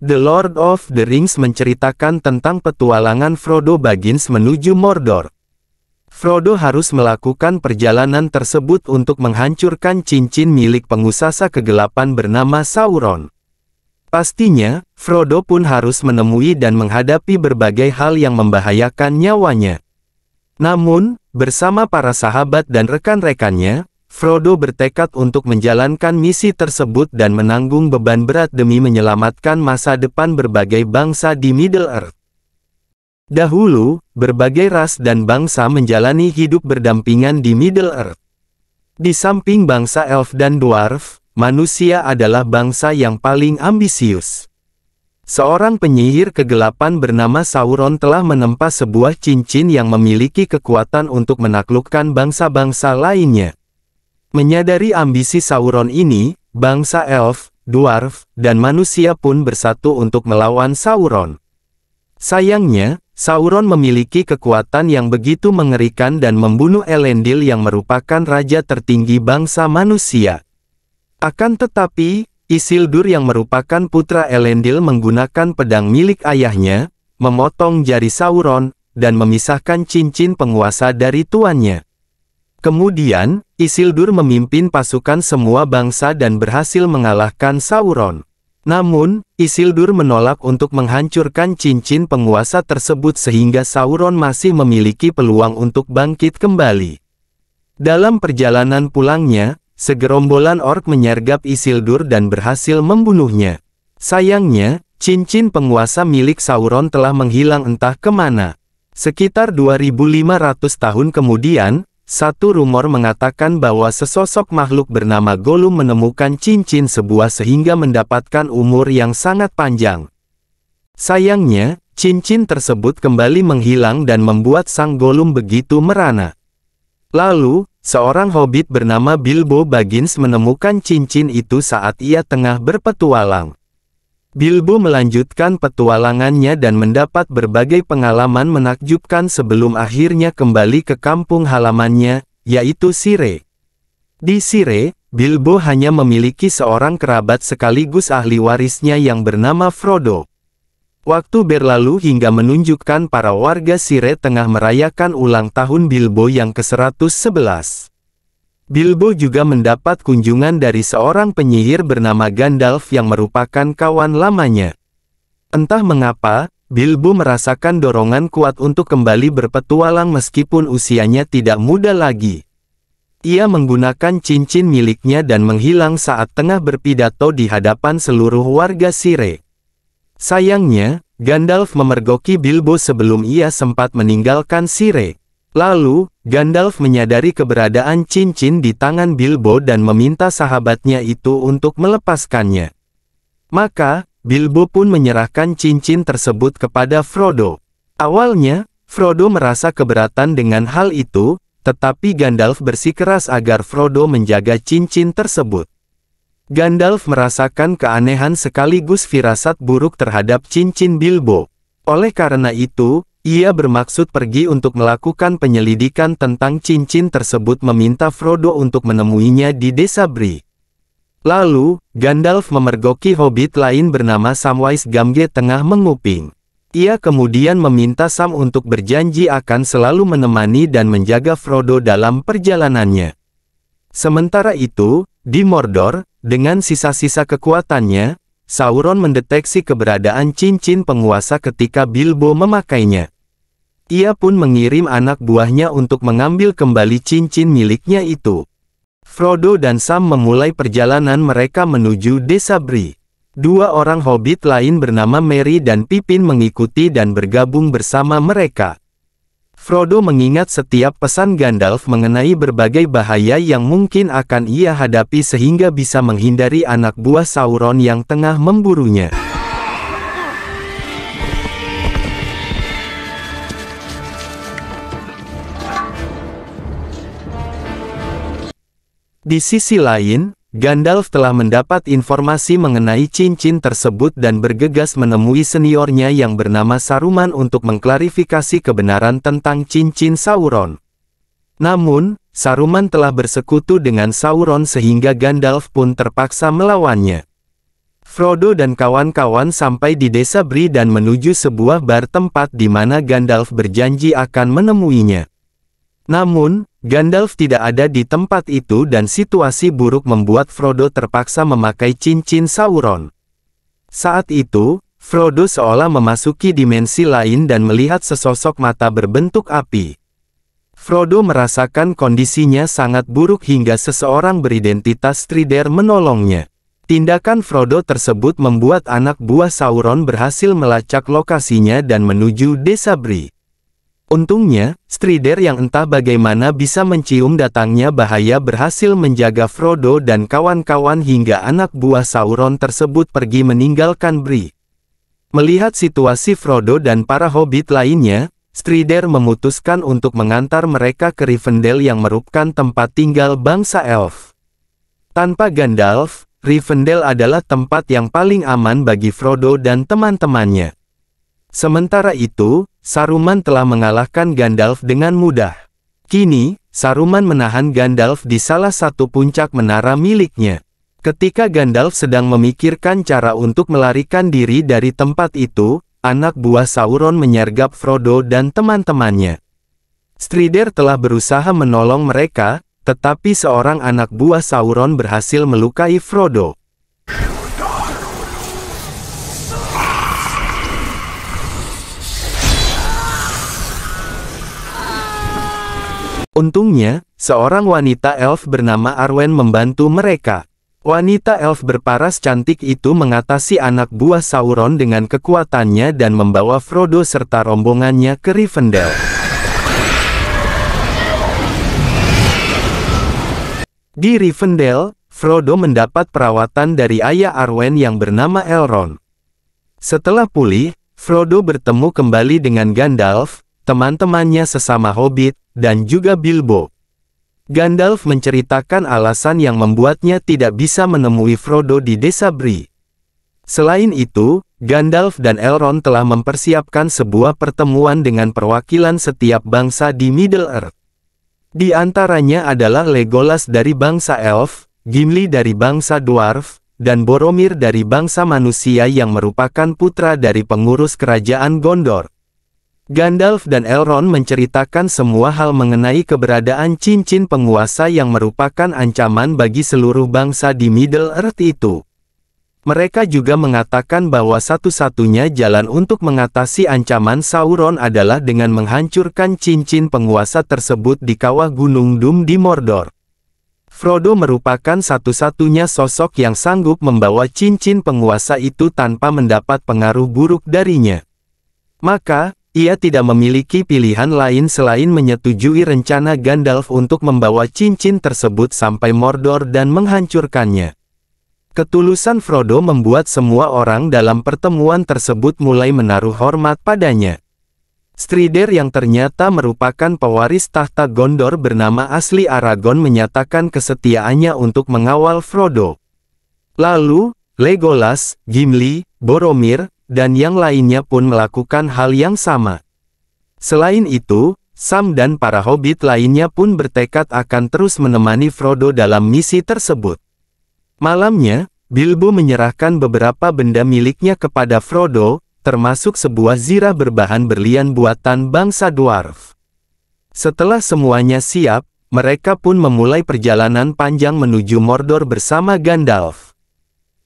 The Lord of the Rings menceritakan tentang petualangan Frodo Baggins menuju Mordor. Frodo harus melakukan perjalanan tersebut untuk menghancurkan cincin milik pengusasa kegelapan bernama Sauron. Pastinya, Frodo pun harus menemui dan menghadapi berbagai hal yang membahayakan nyawanya. Namun, bersama para sahabat dan rekan-rekannya, Frodo bertekad untuk menjalankan misi tersebut dan menanggung beban berat demi menyelamatkan masa depan berbagai bangsa di Middle-earth. Dahulu, berbagai ras dan bangsa menjalani hidup berdampingan di Middle-earth. Di samping bangsa elf dan dwarf, manusia adalah bangsa yang paling ambisius. Seorang penyihir kegelapan bernama Sauron telah menempa sebuah cincin yang memiliki kekuatan untuk menaklukkan bangsa-bangsa lainnya. Menyadari ambisi Sauron ini, bangsa elf, dwarf, dan manusia pun bersatu untuk melawan Sauron. Sayangnya, Sauron memiliki kekuatan yang begitu mengerikan dan membunuh Elendil yang merupakan raja tertinggi bangsa manusia. Akan tetapi, Isildur yang merupakan putra Elendil menggunakan pedang milik ayahnya, memotong jari Sauron, dan memisahkan cincin penguasa dari tuannya. Kemudian, Isildur memimpin pasukan semua bangsa dan berhasil mengalahkan Sauron. Namun, Isildur menolak untuk menghancurkan cincin penguasa tersebut sehingga Sauron masih memiliki peluang untuk bangkit kembali. Dalam perjalanan pulangnya, segerombolan ork menyergap Isildur dan berhasil membunuhnya. Sayangnya, cincin penguasa milik Sauron telah menghilang entah kemana. Sekitar 2500 tahun kemudian, satu rumor mengatakan bahwa sesosok makhluk bernama Gollum menemukan cincin sebuah sehingga mendapatkan umur yang sangat panjang. Sayangnya, cincin tersebut kembali menghilang dan membuat sang Gollum begitu merana. Lalu, seorang hobbit bernama Bilbo Baggins menemukan cincin itu saat ia tengah berpetualang. Bilbo melanjutkan petualangannya dan mendapat berbagai pengalaman menakjubkan sebelum akhirnya kembali ke kampung halamannya, yaitu Sire. Di Sire, Bilbo hanya memiliki seorang kerabat sekaligus ahli warisnya yang bernama Frodo. Waktu berlalu hingga menunjukkan para warga Sire tengah merayakan ulang tahun Bilbo yang ke-111. Bilbo juga mendapat kunjungan dari seorang penyihir bernama Gandalf yang merupakan kawan lamanya. Entah mengapa, Bilbo merasakan dorongan kuat untuk kembali berpetualang meskipun usianya tidak muda lagi. Ia menggunakan cincin miliknya dan menghilang saat tengah berpidato di hadapan seluruh warga Sire. Sayangnya, Gandalf memergoki Bilbo sebelum ia sempat meninggalkan Sire. Lalu, Gandalf menyadari keberadaan cincin di tangan Bilbo dan meminta sahabatnya itu untuk melepaskannya. Maka, Bilbo pun menyerahkan cincin tersebut kepada Frodo. Awalnya, Frodo merasa keberatan dengan hal itu, tetapi Gandalf bersikeras agar Frodo menjaga cincin tersebut. Gandalf merasakan keanehan sekaligus firasat buruk terhadap cincin Bilbo. Oleh karena itu, ia bermaksud pergi untuk melakukan penyelidikan tentang cincin tersebut meminta Frodo untuk menemuinya di desa Bri. Lalu, Gandalf memergoki hobbit lain bernama Samwise Gamgee tengah menguping. Ia kemudian meminta Sam untuk berjanji akan selalu menemani dan menjaga Frodo dalam perjalanannya. Sementara itu, di Mordor, dengan sisa-sisa kekuatannya, Sauron mendeteksi keberadaan cincin penguasa ketika Bilbo memakainya. Ia pun mengirim anak buahnya untuk mengambil kembali cincin miliknya itu. Frodo dan Sam memulai perjalanan mereka menuju Desa Bri. Dua orang hobbit lain bernama Merry dan Pipin mengikuti dan bergabung bersama mereka. Frodo mengingat setiap pesan Gandalf mengenai berbagai bahaya yang mungkin akan ia hadapi sehingga bisa menghindari anak buah Sauron yang tengah memburunya. Di sisi lain, Gandalf telah mendapat informasi mengenai cincin tersebut dan bergegas menemui seniornya yang bernama Saruman untuk mengklarifikasi kebenaran tentang cincin Sauron. Namun, Saruman telah bersekutu dengan Sauron sehingga Gandalf pun terpaksa melawannya. Frodo dan kawan-kawan sampai di desa Bri dan menuju sebuah bar tempat di mana Gandalf berjanji akan menemuinya. Namun, Gandalf tidak ada di tempat itu dan situasi buruk membuat Frodo terpaksa memakai cincin Sauron. Saat itu, Frodo seolah memasuki dimensi lain dan melihat sesosok mata berbentuk api. Frodo merasakan kondisinya sangat buruk hingga seseorang beridentitas Strider menolongnya. Tindakan Frodo tersebut membuat anak buah Sauron berhasil melacak lokasinya dan menuju desa Bree. Untungnya, Strider yang entah bagaimana bisa mencium datangnya bahaya berhasil menjaga Frodo dan kawan-kawan hingga anak buah Sauron tersebut pergi meninggalkan Bri. Melihat situasi Frodo dan para hobbit lainnya, Strider memutuskan untuk mengantar mereka ke Rivendell yang merupakan tempat tinggal bangsa elf. Tanpa Gandalf, Rivendell adalah tempat yang paling aman bagi Frodo dan teman-temannya. Sementara itu, Saruman telah mengalahkan Gandalf dengan mudah. Kini, Saruman menahan Gandalf di salah satu puncak menara miliknya. Ketika Gandalf sedang memikirkan cara untuk melarikan diri dari tempat itu, anak buah Sauron menyergap Frodo dan teman-temannya. Strider telah berusaha menolong mereka, tetapi seorang anak buah Sauron berhasil melukai Frodo. Untungnya, seorang wanita elf bernama Arwen membantu mereka. Wanita elf berparas cantik itu mengatasi anak buah Sauron dengan kekuatannya dan membawa Frodo serta rombongannya ke Rivendell. Di Rivendell, Frodo mendapat perawatan dari ayah Arwen yang bernama Elrond. Setelah pulih, Frodo bertemu kembali dengan Gandalf, teman-temannya sesama hobbit, dan juga Bilbo. Gandalf menceritakan alasan yang membuatnya tidak bisa menemui Frodo di desa Bri. Selain itu, Gandalf dan Elrond telah mempersiapkan sebuah pertemuan dengan perwakilan setiap bangsa di Middle-earth. Di antaranya adalah Legolas dari bangsa Elf, Gimli dari bangsa Dwarf, dan Boromir dari bangsa manusia yang merupakan putra dari pengurus kerajaan Gondor. Gandalf dan Elrond menceritakan semua hal mengenai keberadaan cincin penguasa yang merupakan ancaman bagi seluruh bangsa di Middle Earth itu. Mereka juga mengatakan bahwa satu-satunya jalan untuk mengatasi ancaman Sauron adalah dengan menghancurkan cincin penguasa tersebut di kawah Gunung Doom di Mordor. Frodo merupakan satu-satunya sosok yang sanggup membawa cincin penguasa itu tanpa mendapat pengaruh buruk darinya. Maka, ia tidak memiliki pilihan lain selain menyetujui rencana Gandalf untuk membawa cincin tersebut sampai Mordor dan menghancurkannya. Ketulusan Frodo membuat semua orang dalam pertemuan tersebut mulai menaruh hormat padanya. Strider yang ternyata merupakan pewaris tahta Gondor bernama asli Aragon menyatakan kesetiaannya untuk mengawal Frodo. Lalu, Legolas, Gimli, Boromir, dan yang lainnya pun melakukan hal yang sama. Selain itu, Sam dan para hobbit lainnya pun bertekad akan terus menemani Frodo dalam misi tersebut. Malamnya, Bilbo menyerahkan beberapa benda miliknya kepada Frodo, termasuk sebuah zirah berbahan berlian buatan bangsa dwarf. Setelah semuanya siap, mereka pun memulai perjalanan panjang menuju Mordor bersama Gandalf.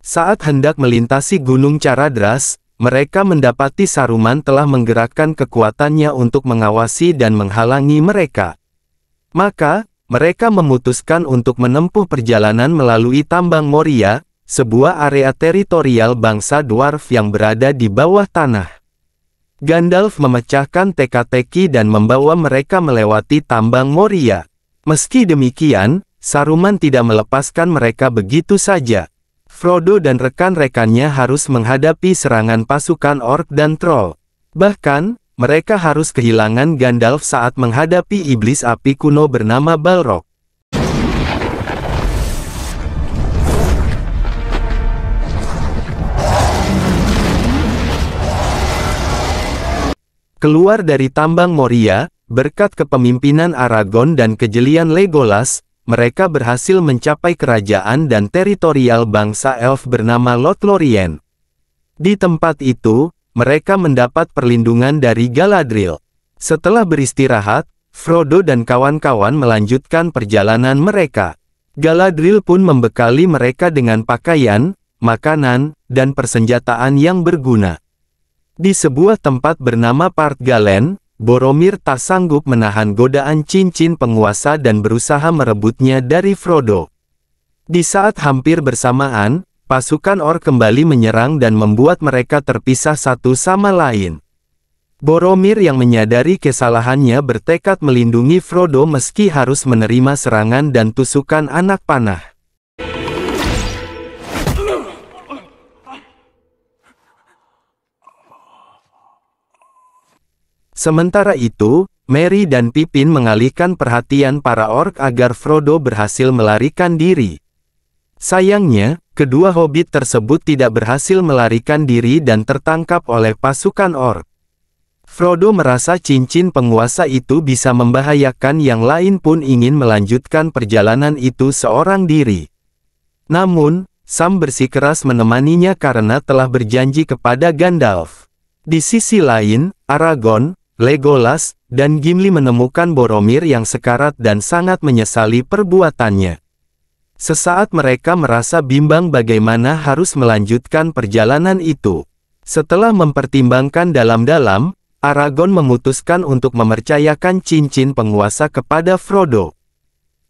Saat hendak melintasi Gunung Caradras, mereka mendapati Saruman telah menggerakkan kekuatannya untuk mengawasi dan menghalangi mereka. Maka, mereka memutuskan untuk menempuh perjalanan melalui tambang Moria, sebuah area teritorial bangsa dwarf yang berada di bawah tanah. Gandalf memecahkan teka-teki dan membawa mereka melewati tambang Moria. Meski demikian, Saruman tidak melepaskan mereka begitu saja. Frodo dan rekan-rekannya harus menghadapi serangan pasukan ork dan troll. Bahkan, mereka harus kehilangan Gandalf saat menghadapi iblis api kuno bernama Balrog. Keluar dari tambang Moria, berkat kepemimpinan Aragorn dan kejelian Legolas, mereka berhasil mencapai kerajaan dan teritorial bangsa elf bernama Lothlorien. Di tempat itu, mereka mendapat perlindungan dari Galadriel. Setelah beristirahat, Frodo dan kawan-kawan melanjutkan perjalanan mereka. Galadriel pun membekali mereka dengan pakaian, makanan, dan persenjataan yang berguna. Di sebuah tempat bernama Part Galen, Boromir tak sanggup menahan godaan cincin penguasa dan berusaha merebutnya dari Frodo. Di saat hampir bersamaan, pasukan Or kembali menyerang dan membuat mereka terpisah satu sama lain. Boromir yang menyadari kesalahannya bertekad melindungi Frodo meski harus menerima serangan dan tusukan anak panah. Sementara itu, Mary dan Pipin mengalihkan perhatian para ork agar Frodo berhasil melarikan diri. Sayangnya, kedua hobbit tersebut tidak berhasil melarikan diri dan tertangkap oleh pasukan ork. Frodo merasa cincin penguasa itu bisa membahayakan yang lain pun ingin melanjutkan perjalanan itu seorang diri. Namun, Sam bersikeras menemaninya karena telah berjanji kepada Gandalf. Di sisi lain, Aragorn, Legolas, dan Gimli menemukan Boromir yang sekarat dan sangat menyesali perbuatannya. Sesaat mereka merasa bimbang bagaimana harus melanjutkan perjalanan itu. Setelah mempertimbangkan dalam-dalam, Aragon memutuskan untuk memercayakan cincin penguasa kepada Frodo.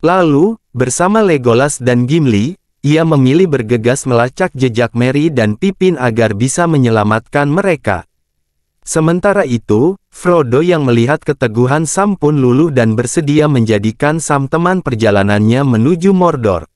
Lalu, bersama Legolas dan Gimli, ia memilih bergegas melacak jejak Merry dan Pippin agar bisa menyelamatkan mereka. Sementara itu, Frodo yang melihat keteguhan Sam pun luluh dan bersedia menjadikan Sam teman perjalanannya menuju Mordor.